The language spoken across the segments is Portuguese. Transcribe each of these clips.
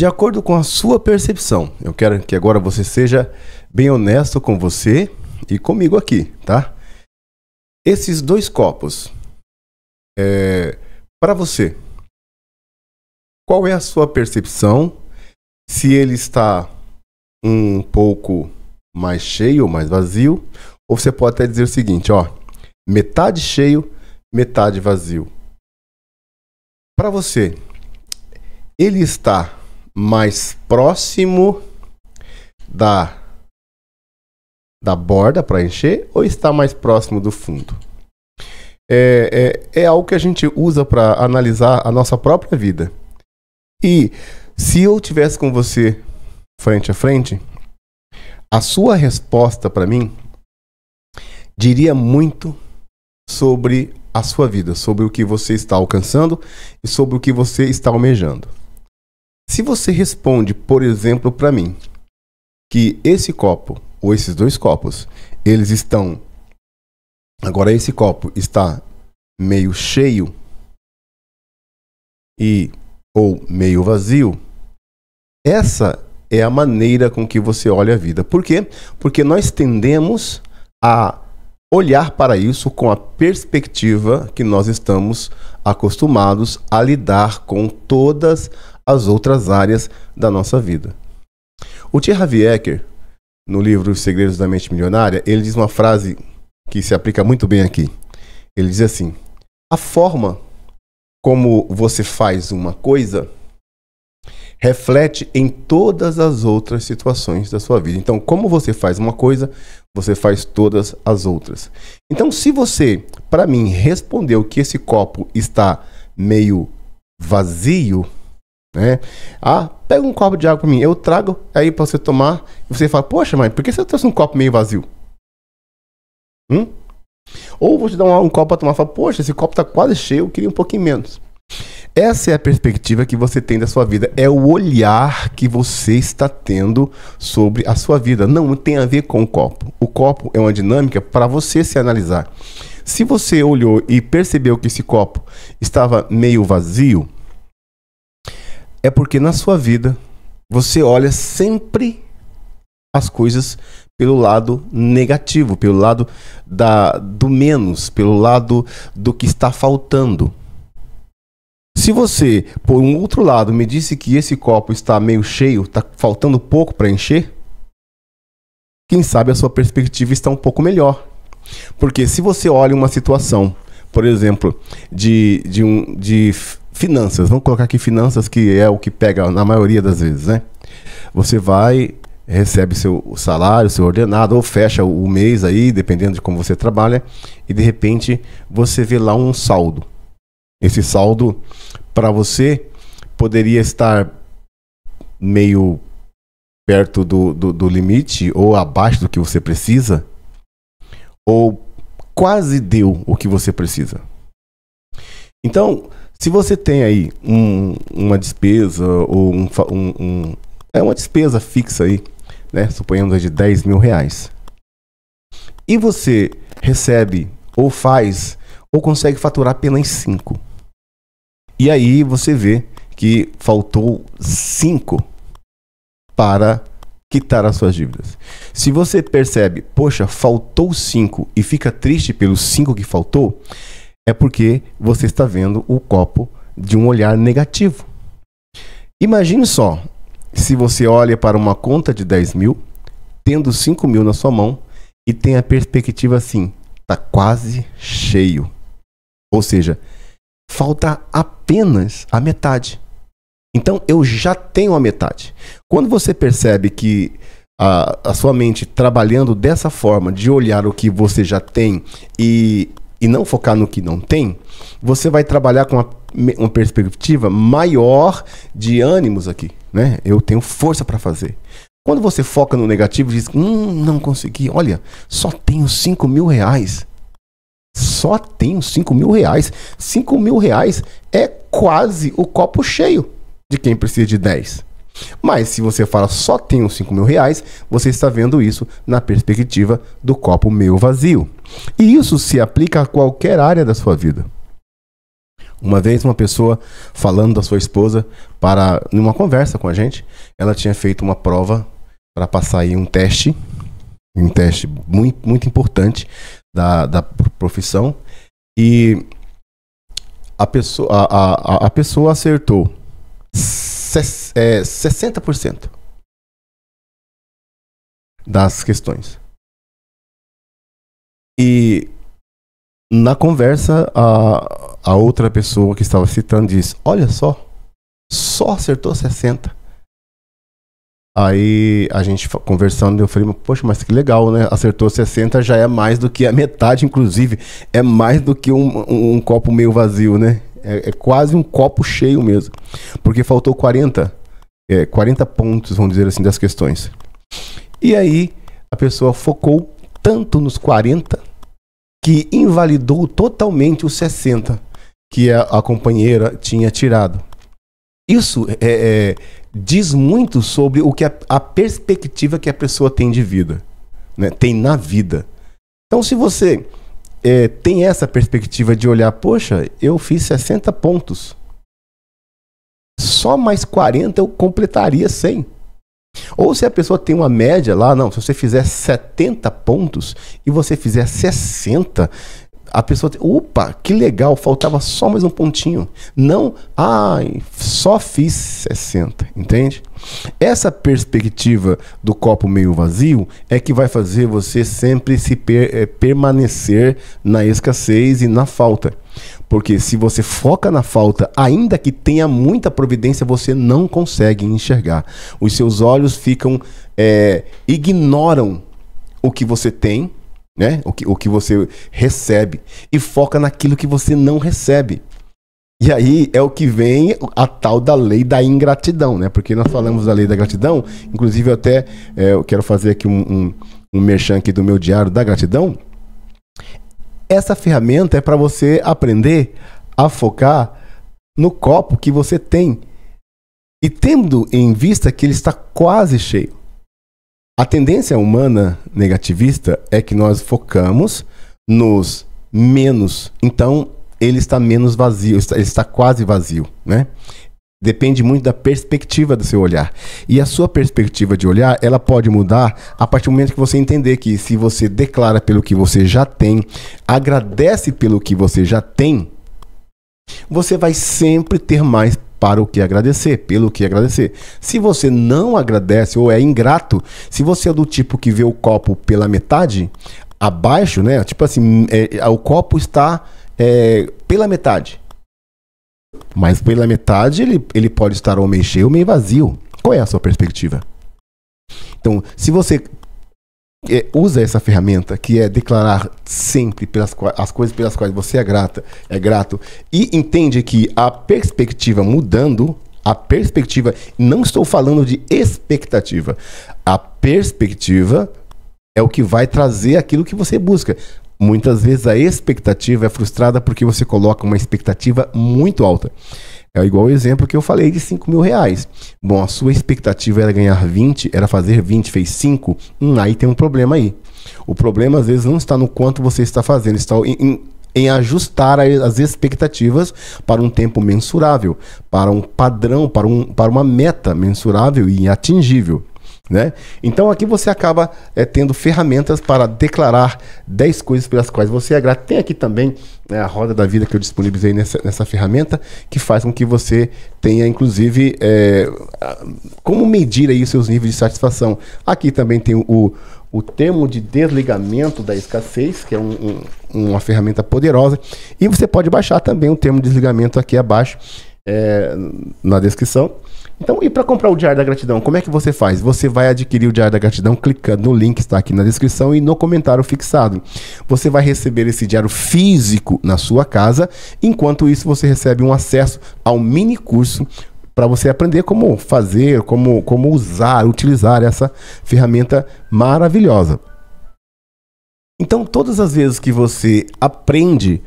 de acordo com a sua percepção. Eu quero que agora você seja bem honesto com você e comigo aqui, tá? Esses dois copos, é, para você, qual é a sua percepção? Se ele está um pouco mais cheio, ou mais vazio, ou você pode até dizer o seguinte, ó, metade cheio, metade vazio. Para você, ele está mais próximo da da borda para encher ou está mais próximo do fundo? É, é, é algo que a gente usa para analisar a nossa própria vida. E se eu tivesse com você frente a frente, a sua resposta para mim diria muito sobre a sua vida, sobre o que você está alcançando e sobre o que você está almejando. Se você responde, por exemplo, para mim, que esse copo ou esses dois copos, eles estão agora esse copo está meio cheio e ou meio vazio, essa é a maneira com que você olha a vida. Por quê? Porque nós tendemos a olhar para isso com a perspectiva que nós estamos acostumados a lidar com todas as outras áreas da nossa vida. O T. Harvey Eker, no livro Os Segredos da Mente Milionária, ele diz uma frase que se aplica muito bem aqui. Ele diz assim: A forma como você faz uma coisa reflete em todas as outras situações da sua vida. Então, como você faz uma coisa, você faz todas as outras. Então, se você, para mim, respondeu que esse copo está meio vazio, né? Ah, pega um copo de água para mim, eu trago aí para você tomar. E você fala, poxa mãe, por que você trouxe um copo meio vazio? Hum? Ou vou te dar um, um copo para tomar fala, poxa, esse copo tá quase cheio, eu queria um pouquinho menos. Essa é a perspectiva que você tem da sua vida, é o olhar que você está tendo sobre a sua vida. Não tem a ver com o copo. O copo é uma dinâmica para você se analisar. Se você olhou e percebeu que esse copo estava meio vazio, é porque na sua vida você olha sempre as coisas pelo lado negativo, pelo lado da, do menos, pelo lado do que está faltando. Se você, por um outro lado, me disse que esse copo está meio cheio, está faltando pouco para encher, quem sabe a sua perspectiva está um pouco melhor. Porque se você olha uma situação, por exemplo, de, de, um, de finanças. Vamos colocar aqui finanças, que é o que pega na maioria das vezes, né? Você vai, recebe seu salário, seu ordenado, ou fecha o mês aí, dependendo de como você trabalha, e de repente você vê lá um saldo. Esse saldo, para você, poderia estar meio perto do, do, do limite ou abaixo do que você precisa, ou quase deu o que você precisa. Então, se você tem aí um, uma despesa ou um, um, um, É uma despesa fixa aí, né? Suponhamos de 10 mil reais. E você recebe, ou faz, ou consegue faturar apenas 5. E aí você vê que faltou 5 para quitar as suas dívidas. Se você percebe, poxa, faltou 5 e fica triste pelos 5 que faltou, é porque você está vendo o copo de um olhar negativo. Imagine só, se você olha para uma conta de 10 mil, tendo 5 mil na sua mão e tem a perspectiva assim, tá quase cheio. Ou seja, falta apenas a metade. Então eu já tenho a metade. Quando você percebe que a, a sua mente trabalhando dessa forma, de olhar o que você já tem e e não focar no que não tem, você vai trabalhar com uma, uma perspectiva maior de ânimos aqui, né? Eu tenho força para fazer. Quando você foca no negativo, diz, hum, não consegui, olha, só tenho 5 mil reais. Só tenho 5 mil reais. 5 mil reais é quase o copo cheio de quem precisa de 10. Mas se você fala só tenho 5 mil reais, você está vendo isso na perspectiva do copo meio vazio. E isso se aplica a qualquer área da sua vida. Uma vez uma pessoa falando da sua esposa para numa conversa com a gente, ela tinha feito uma prova para passar aí um teste, um teste muito, muito importante da, da profissão e a pessoa, a, a, a pessoa acertou ses, é, 60% das questões. E na conversa, a, a outra pessoa que estava citando disse, Olha só, só acertou 60. Aí a gente conversando, eu falei, poxa, mas que legal, né? Acertou 60, já é mais do que a metade, inclusive. É mais do que um, um, um copo meio vazio, né? É, é, quase um copo cheio mesmo. Porque faltou 40, é, 40 pontos, vamos dizer assim, das questões. E aí a pessoa focou tanto nos 40 que invalidou totalmente os 60 que a, a companheira tinha tirado. Isso é, é, é, diz muito sobre o que a, a, perspectiva que a pessoa tem de vida, né? tem na vida. Então, se você é, tem essa perspectiva de olhar, poxa, eu fiz 60 pontos, só mais 40 eu completaria 100. Ou se a pessoa tem uma média lá, não, se você fizer 70 pontos e você fizer 60, a pessoa, opa, que legal, faltava só mais um pontinho. Não, ai, só fiz 60, entende? Essa perspectiva do copo meio vazio é que vai fazer você sempre se per, é, permanecer na escassez e na falta. Porque se você foca na falta, ainda que tenha muita providência, você não consegue enxergar. Os seus olhos ficam. É, ignoram o que você tem, né? O que, o que você recebe. E foca naquilo que você não recebe. E aí é o que vem a tal da lei da ingratidão, né? Porque nós falamos da lei da gratidão, inclusive eu até é, eu quero fazer aqui um, um, um merchan aqui do meu diário da gratidão. Essa ferramenta é para você aprender a focar no copo que você tem e tendo em vista que ele está quase cheio. A tendência humana negativista é que nós focamos nos menos, então ele está menos vazio, ele está quase vazio, né? Depende muito da perspectiva do seu olhar. E a sua perspectiva de olhar, ela pode mudar a partir do momento que você entender que se você declara pelo que você já tem, agradece pelo que você já tem, você vai sempre ter mais para o que agradecer, pelo que agradecer. Se você não agradece ou é ingrato, se você é do tipo que vê o copo pela metade, abaixo, né? Tipo assim, é, o copo está é, pela metade. Mas pela metade ele, ele pode estar ou meio cheio ou meio vazio. Qual é a sua perspectiva? Então, se você é, usa essa ferramenta que é declarar sempre pelas, as coisas pelas quais você é grata, é grato e entende que a perspectiva mudando, a perspectiva, não estou falando de expectativa, a perspectiva é o que vai trazer aquilo que você busca. Muitas vezes a expectativa é frustrada porque você coloca uma expectativa muito alta. É igual o exemplo que eu falei de 5 mil reais. Bom, a sua expectativa era ganhar 20, era fazer 20, fez 5, hum, aí tem um problema aí. O problema às vezes não está no quanto você está fazendo, está em, em, em ajustar as expectativas para um tempo mensurável, para um padrão, para, um, para uma meta mensurável e atingível. Né? Então aqui você acaba é, tendo ferramentas para declarar 10 coisas pelas quais você é grato. Tem aqui também né, a roda da vida que eu disponibilizei nessa, nessa ferramenta, que faz com que você tenha, inclusive, é, como medir aí os seus níveis de satisfação. Aqui também tem o, o, termo de desligamento da escassez, que é um, um, uma ferramenta poderosa. E você pode baixar também o termo de desligamento aqui abaixo é, na descrição. Então, e para comprar o Diário da Gratidão, como é que você faz? Você vai adquirir o Diário da Gratidão clicando no link que está aqui na descrição e no comentário fixado. Você vai receber esse diário físico na sua casa, enquanto isso você recebe um acesso ao mini curso para você aprender como fazer, como, como usar, utilizar essa ferramenta maravilhosa. Então, todas as vezes que você aprende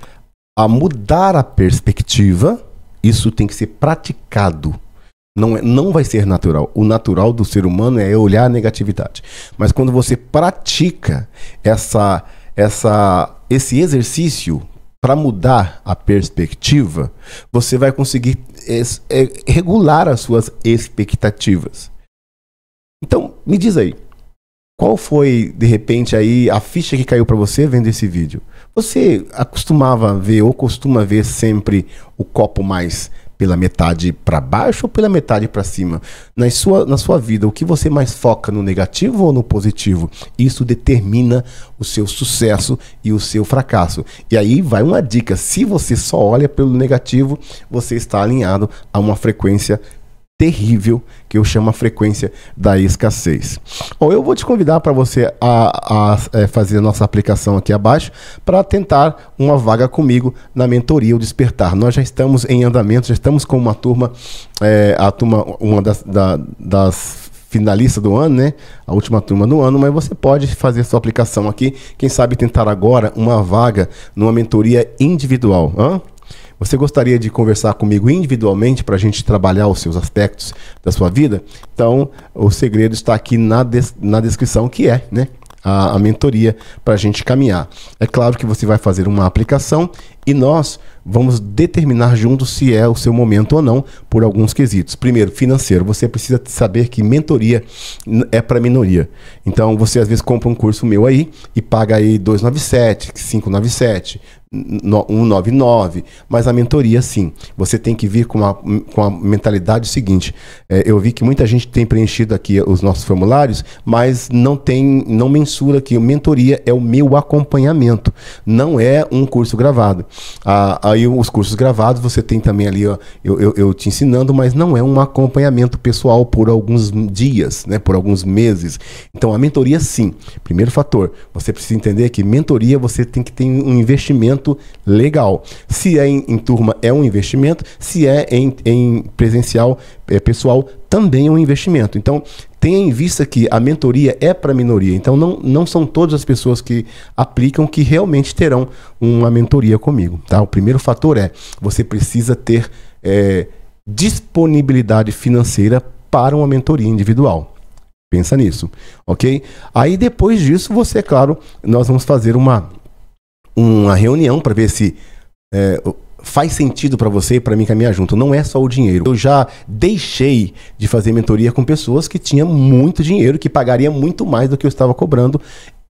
a mudar a perspectiva, isso tem que ser praticado não, é, não vai ser natural. O natural do ser humano é olhar a negatividade. Mas quando você pratica essa, essa, esse exercício para mudar a perspectiva, você vai conseguir é, é, regular as suas expectativas. Então, me diz aí, qual foi, de repente, aí a ficha que caiu para você vendo esse vídeo? Você acostumava ver ou costuma ver sempre o copo mais pela metade para baixo ou pela metade para cima? Na sua, na sua vida, o que você mais foca no negativo ou no positivo? Isso determina o seu sucesso e o seu fracasso. E aí vai uma dica: se você só olha pelo negativo, você está alinhado a uma frequência terrível que eu chamo a frequência da escassez. Bom, eu vou te convidar para você a, a, a, é, fazer a nossa aplicação aqui abaixo para tentar uma vaga comigo na mentoria O Despertar. Nós já estamos em andamento, já estamos com uma turma, é, a turma, uma das, da, das finalista do ano, né? A última turma do ano, mas você pode fazer sua aplicação aqui. Quem sabe tentar agora uma vaga numa mentoria individual. Hã? Você gostaria de conversar comigo individualmente para a gente trabalhar os seus aspectos da sua vida? Então, o segredo está aqui na, des na descrição, que é, né? A, a mentoria para a gente caminhar. É claro que você vai fazer uma aplicação e nós vamos determinar juntos se é o seu momento ou não por alguns quesitos. Primeiro, financeiro. Você precisa saber que mentoria é para minoria. Então, você às vezes compra um curso meu aí e paga aí 297, 597, 199, mas a mentoria sim. Você tem que vir com a, com a mentalidade seguinte. É, eu vi que muita gente tem preenchido aqui os nossos formulários, mas não tem, não mensura que mentoria é o meu acompanhamento, não é um curso gravado. Ah, aí os cursos gravados você tem também ali, ó, eu, eu, eu, te ensinando, mas não é um acompanhamento pessoal por alguns dias, né, por alguns meses. Então a mentoria sim. Primeiro fator, você precisa entender que mentoria você tem que ter um investimento investimento legal. Se é em, em turma, é um investimento. Se é em, em presencial, é, pessoal, também é um investimento. Então, tenha em vista que a mentoria é para minoria. Então, não, não são todas as pessoas que aplicam que realmente terão uma mentoria comigo. Tá? O primeiro fator é você precisa ter é, disponibilidade financeira para uma mentoria individual. Pensa nisso, ok? Aí depois disso, você, é claro, nós vamos fazer uma uma reunião para ver se é, faz sentido para você e para mim caminhar junto. Não é só o dinheiro. Eu já deixei de fazer mentoria com pessoas que tinham muito dinheiro, que pagaria muito mais do que eu estava cobrando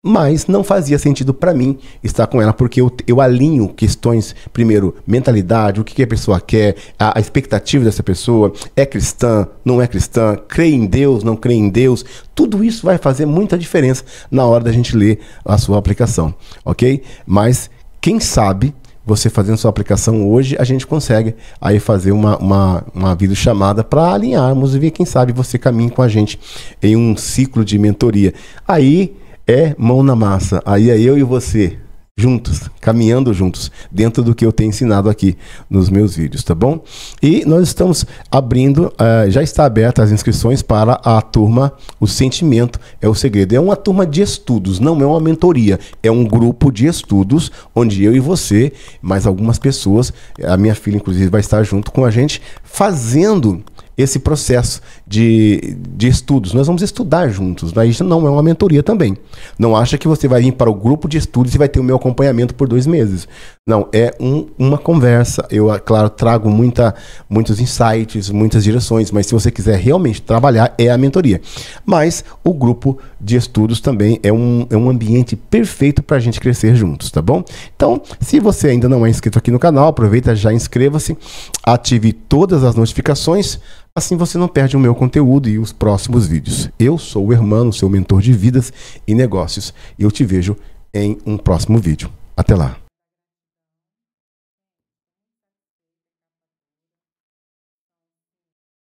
mas não fazia sentido para mim estar com ela, porque eu, eu alinho questões, primeiro, mentalidade, o que, que a pessoa quer, a, a, expectativa dessa pessoa, é cristã, não é cristã, crê em Deus, não crê em Deus. Tudo isso vai fazer muita diferença na hora da gente ler a sua aplicação, ok? Mas quem sabe você fazendo sua aplicação hoje, a gente consegue aí fazer uma, uma, uma videochamada para alinharmos e ver, quem sabe, você caminha com a gente em um ciclo de mentoria. Aí é mão na massa. Aí é eu e você juntos, caminhando juntos, dentro do que eu tenho ensinado aqui nos meus vídeos, tá bom? E nós estamos abrindo, uh, já está aberta as inscrições para a turma O Sentimento é o Segredo. É uma turma de estudos, não é uma mentoria, é um grupo de estudos onde eu e você, mais algumas pessoas, a minha filha inclusive vai estar junto com a gente, fazendo esse processo de, de estudos. Nós vamos estudar juntos, mas isso não é uma mentoria também. Não acha que você vai vir para o grupo de estudos e vai ter o meu acompanhamento por dois meses. Não, é um, uma conversa. Eu, é claro, trago muita, muitos insights, muitas direções, mas se você quiser realmente trabalhar, é a mentoria. Mas o grupo de estudos também é um, é um ambiente perfeito para a gente crescer juntos, tá bom? Então, se você ainda não é inscrito aqui no canal, aproveita já inscreva-se, ative todas as notificações Assim você não perde o meu conteúdo e os próximos vídeos. Eu sou o Hermano, seu mentor de vidas e negócios. Eu te vejo em um próximo vídeo. Até lá.